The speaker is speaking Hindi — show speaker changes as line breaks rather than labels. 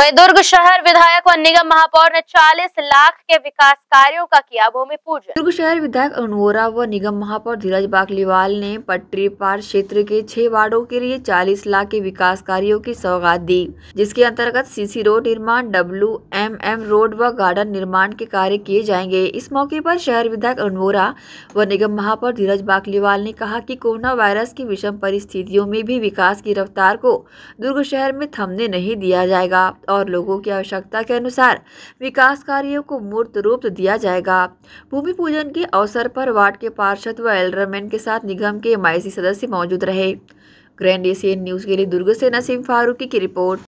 वहीं दुर्ग शहर विधायक व निगम महापौर ने 40 लाख के विकास कार्यों का किया
भूमि पूजन दुर्ग शहर विधायक अनुरा व निगम महापौर धीरज बागलीवाल ने पटरी पार क्षेत्र के छह वार्डो के लिए 40 लाख के विकास कार्यों की सौगात दी जिसके अंतर्गत सीसी रोड निर्माण डब्ल्यू एम एम रोड व गार्डन निर्माण के कार्य किए जाएंगे इस मौके पर शहर विधायक अनुरा व निगम महापौर धीरज बागलीवाल ने कहा की कोरोना वायरस की विषम परिस्थितियों में भी विकास की रफ्तार को दुर्ग शहर में थमने नहीं दिया जाएगा और लोगों की आवश्यकता के अनुसार विकास कार्यों को मूर्त रूप दिया जाएगा भूमि पूजन के अवसर पर वार्ड के पार्षद व एल्डरमैन के साथ निगम के एम सदस्य मौजूद रहे ग्रैंड एशियन न्यूज़ के लिए दुर्ग से नसीम फारूकी की रिपोर्ट